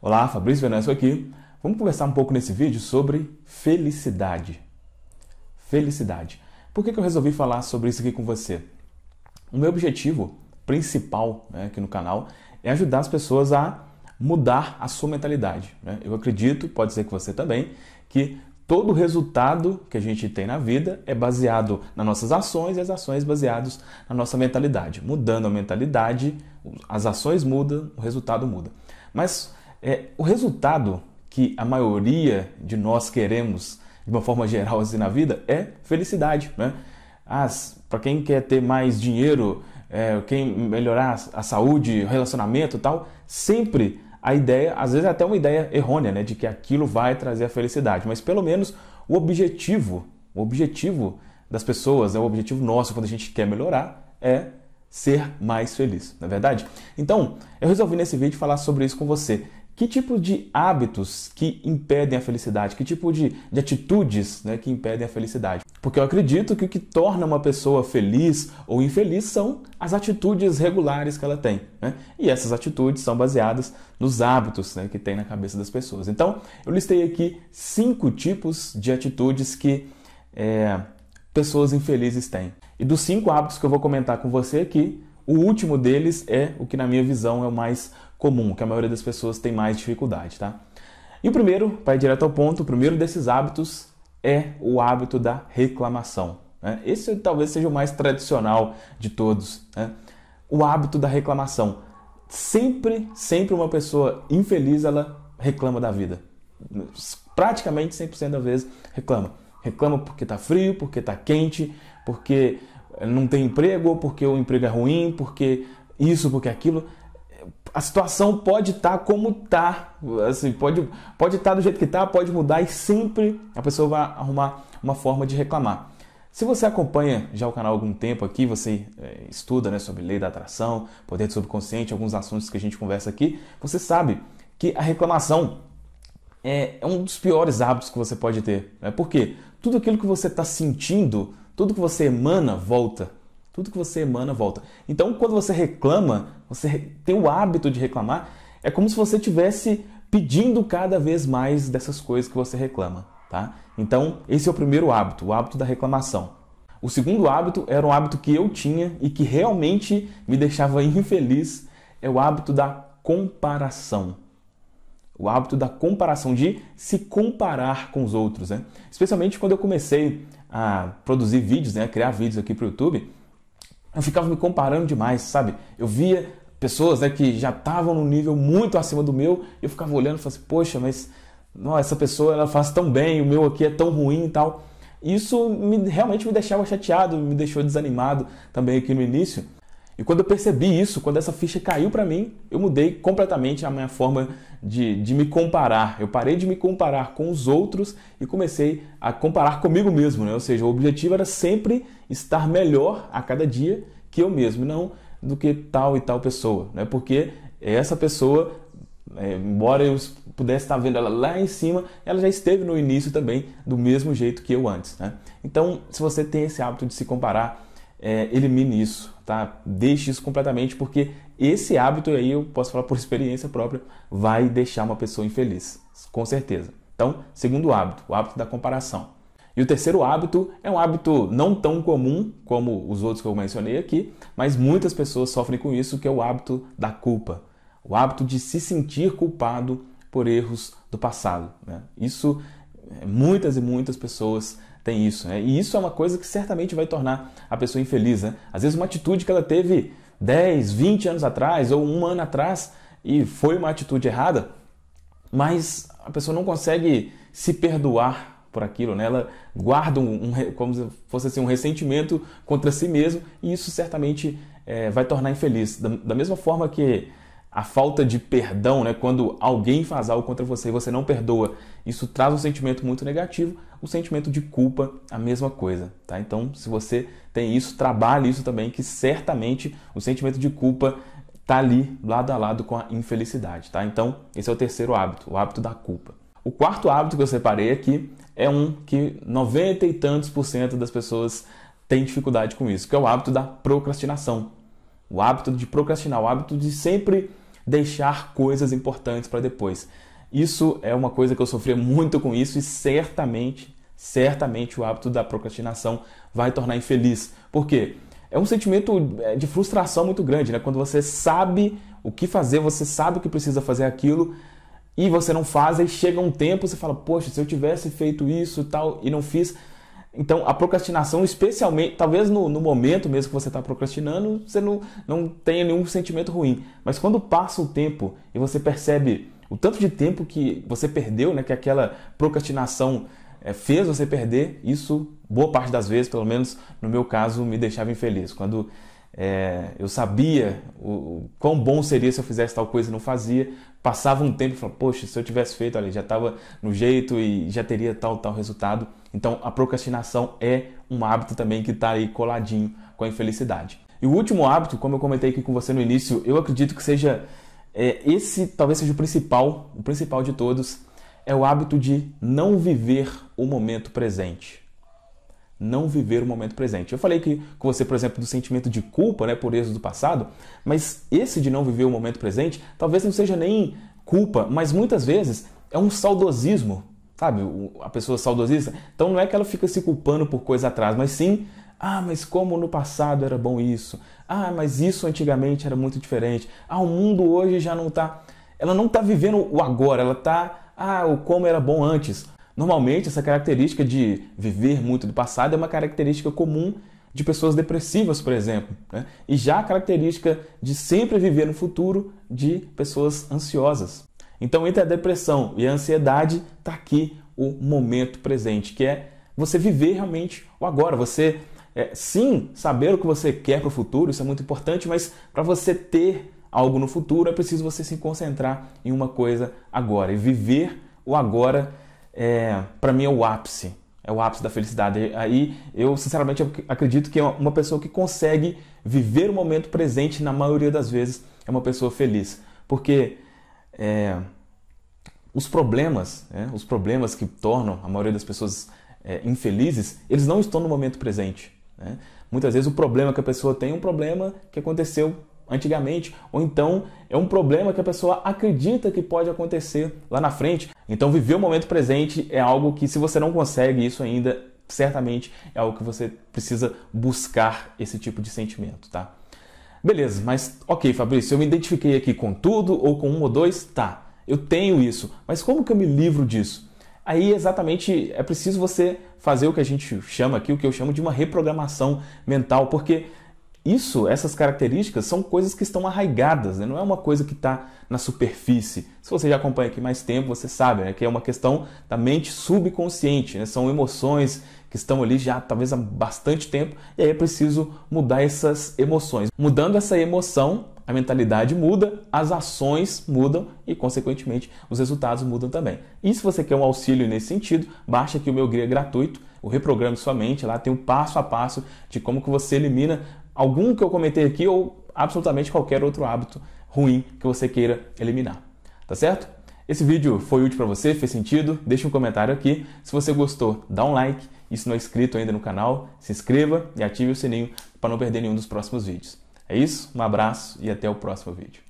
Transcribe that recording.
Olá, Fabrício Venâncio aqui. Vamos conversar um pouco nesse vídeo sobre felicidade. Felicidade. Por que, que eu resolvi falar sobre isso aqui com você? O meu objetivo principal né, aqui no canal é ajudar as pessoas a mudar a sua mentalidade. Né? Eu acredito, pode ser que você também, que todo resultado que a gente tem na vida é baseado nas nossas ações e as ações baseadas na nossa mentalidade. Mudando a mentalidade, as ações mudam, o resultado muda. Mas é, o resultado que a maioria de nós queremos, de uma forma geral assim na vida, é felicidade, né? para quem quer ter mais dinheiro, é, quem melhorar a saúde, relacionamento, tal, sempre a ideia, às vezes é até uma ideia errônea, né, de que aquilo vai trazer a felicidade, mas pelo menos o objetivo, o objetivo das pessoas, né, o objetivo nosso quando a gente quer melhorar é ser mais feliz, não é verdade? Então, eu resolvi nesse vídeo falar sobre isso com você. Que tipo de hábitos que impedem a felicidade? Que tipo de, de atitudes né, que impedem a felicidade? Porque eu acredito que o que torna uma pessoa feliz ou infeliz são as atitudes regulares que ela tem. Né? E essas atitudes são baseadas nos hábitos né, que tem na cabeça das pessoas. Então, eu listei aqui cinco tipos de atitudes que é, pessoas infelizes têm. E dos cinco hábitos que eu vou comentar com você aqui, o último deles é o que, na minha visão, é o mais comum, que a maioria das pessoas tem mais dificuldade, tá? E o primeiro, para ir direto ao ponto, o primeiro desses hábitos é o hábito da reclamação. Né? Esse talvez seja o mais tradicional de todos. Né? O hábito da reclamação. Sempre, sempre uma pessoa infeliz ela reclama da vida. Praticamente 100% das vezes reclama. Reclama porque está frio, porque está quente, porque não tem emprego, porque o emprego é ruim, porque isso, porque aquilo a situação pode estar tá como está, assim, pode estar pode tá do jeito que está, pode mudar e sempre a pessoa vai arrumar uma forma de reclamar. Se você acompanha já o canal há algum tempo aqui, você é, estuda né, sobre lei da atração, poder do subconsciente, alguns assuntos que a gente conversa aqui, você sabe que a reclamação é, é um dos piores hábitos que você pode ter. Né? Por quê? Tudo aquilo que você está sentindo, tudo que você emana, volta tudo que você emana volta. Então, quando você reclama, você tem o hábito de reclamar, é como se você estivesse pedindo cada vez mais dessas coisas que você reclama, tá? Então, esse é o primeiro hábito, o hábito da reclamação. O segundo hábito era um hábito que eu tinha e que realmente me deixava infeliz, é o hábito da comparação. O hábito da comparação, de se comparar com os outros, né? Especialmente quando eu comecei a produzir vídeos, né, a criar vídeos aqui para o YouTube, eu ficava me comparando demais, sabe? Eu via pessoas né, que já estavam num nível muito acima do meu e eu ficava olhando e falava assim, poxa, mas nossa, essa pessoa ela faz tão bem, o meu aqui é tão ruim e tal. Isso me, realmente me deixava chateado, me deixou desanimado também aqui no início. E quando eu percebi isso, quando essa ficha caiu para mim, eu mudei completamente a minha forma de, de me comparar. Eu parei de me comparar com os outros e comecei a comparar comigo mesmo. Né? Ou seja, o objetivo era sempre estar melhor a cada dia que eu mesmo, não do que tal e tal pessoa. Né? Porque essa pessoa, é, embora eu pudesse estar vendo ela lá em cima, ela já esteve no início também do mesmo jeito que eu antes. Né? Então, se você tem esse hábito de se comparar, é, elimine isso, tá? Deixe isso completamente, porque esse hábito aí, eu posso falar por experiência própria, vai deixar uma pessoa infeliz, com certeza. Então, segundo hábito, o hábito da comparação. E o terceiro hábito é um hábito não tão comum como os outros que eu mencionei aqui, mas muitas pessoas sofrem com isso, que é o hábito da culpa. O hábito de se sentir culpado por erros do passado. Né? Isso é, muitas e muitas pessoas têm isso, né? E isso é uma coisa que certamente vai tornar a pessoa infeliz, né? Às vezes uma atitude que ela teve 10, 20 anos atrás ou um ano atrás e foi uma atitude errada, mas a pessoa não consegue se perdoar por aquilo, né? Ela guarda um, um como se fosse assim, um ressentimento contra si mesmo e isso certamente é, vai tornar infeliz. Da, da mesma forma que a falta de perdão, né, quando alguém faz algo contra você e você não perdoa, isso traz um sentimento muito negativo, o um sentimento de culpa, a mesma coisa, tá? Então, se você tem isso, trabalhe isso também, que certamente o sentimento de culpa tá ali lado a lado com a infelicidade, tá? Então, esse é o terceiro hábito, o hábito da culpa. O quarto hábito que eu separei aqui é um que 90 e tantos por cento das pessoas têm dificuldade com isso, que é o hábito da procrastinação. O hábito de procrastinar, o hábito de sempre deixar coisas importantes para depois. Isso é uma coisa que eu sofria muito com isso e certamente, certamente o hábito da procrastinação vai tornar infeliz. Por quê? É um sentimento é, de frustração muito grande, né? Quando você sabe o que fazer, você sabe o que precisa fazer aquilo e você não faz, e chega um tempo você fala, poxa, se eu tivesse feito isso e tal e não fiz, então, a procrastinação, especialmente, talvez no, no momento mesmo que você está procrastinando, você não, não tenha nenhum sentimento ruim. Mas quando passa o tempo e você percebe o tanto de tempo que você perdeu, né, que aquela procrastinação é, fez você perder, isso, boa parte das vezes, pelo menos no meu caso, me deixava infeliz. Quando é, eu sabia o, o, quão bom seria se eu fizesse tal coisa e não fazia. Passava um tempo e falava, poxa, se eu tivesse feito, ali, já estava no jeito e já teria tal, tal resultado. Então a procrastinação é um hábito também que está aí coladinho com a infelicidade. E o último hábito, como eu comentei aqui com você no início, eu acredito que seja é, esse, talvez seja o principal, o principal de todos, é o hábito de não viver o momento presente não viver o momento presente. Eu falei que com você, por exemplo, do sentimento de culpa, né, por erros do passado, mas esse de não viver o momento presente, talvez não seja nem culpa, mas muitas vezes é um saudosismo, sabe? A pessoa saudosista, então não é que ela fica se culpando por coisa atrás, mas sim, ah, mas como no passado era bom isso. Ah, mas isso antigamente era muito diferente. Ah, o mundo hoje já não está ela não está vivendo o agora, ela está ah, o como era bom antes. Normalmente, essa característica de viver muito do passado é uma característica comum de pessoas depressivas, por exemplo. Né? E já a característica de sempre viver no futuro de pessoas ansiosas. Então, entre a depressão e a ansiedade, está aqui o momento presente, que é você viver realmente o agora. Você, é, sim, saber o que você quer para o futuro, isso é muito importante, mas para você ter algo no futuro, é preciso você se concentrar em uma coisa agora e viver o agora é, para mim é o ápice, é o ápice da felicidade. Aí eu sinceramente acredito que é uma pessoa que consegue viver o momento presente na maioria das vezes é uma pessoa feliz, porque é, os problemas, né, os problemas que tornam a maioria das pessoas é, infelizes, eles não estão no momento presente. Né? Muitas vezes o problema que a pessoa tem é um problema que aconteceu antigamente, ou então é um problema que a pessoa acredita que pode acontecer lá na frente. Então, viver o momento presente é algo que, se você não consegue isso ainda, certamente é algo que você precisa buscar esse tipo de sentimento, tá? Beleza, mas ok, Fabrício, eu me identifiquei aqui com tudo ou com um ou dois? Tá, eu tenho isso, mas como que eu me livro disso? Aí exatamente é preciso você fazer o que a gente chama aqui, o que eu chamo de uma reprogramação mental, porque isso, essas características são coisas que estão arraigadas, né? não é uma coisa que está na superfície. Se você já acompanha aqui mais tempo, você sabe né? que é uma questão da mente subconsciente, né? são emoções que estão ali já talvez há bastante tempo e aí é preciso mudar essas emoções. Mudando essa emoção, a mentalidade muda, as ações mudam e, consequentemente, os resultados mudam também. E se você quer um auxílio nesse sentido, baixa aqui o meu guia gratuito, o Reprograme Sua Mente, lá tem um passo a passo de como que você elimina algum que eu cometer aqui ou absolutamente qualquer outro hábito ruim que você queira eliminar. Tá certo? Esse vídeo foi útil para você, fez sentido? Deixe um comentário aqui. Se você gostou, dá um like. E se não é inscrito ainda no canal, se inscreva e ative o sininho para não perder nenhum dos próximos vídeos. É isso, um abraço e até o próximo vídeo.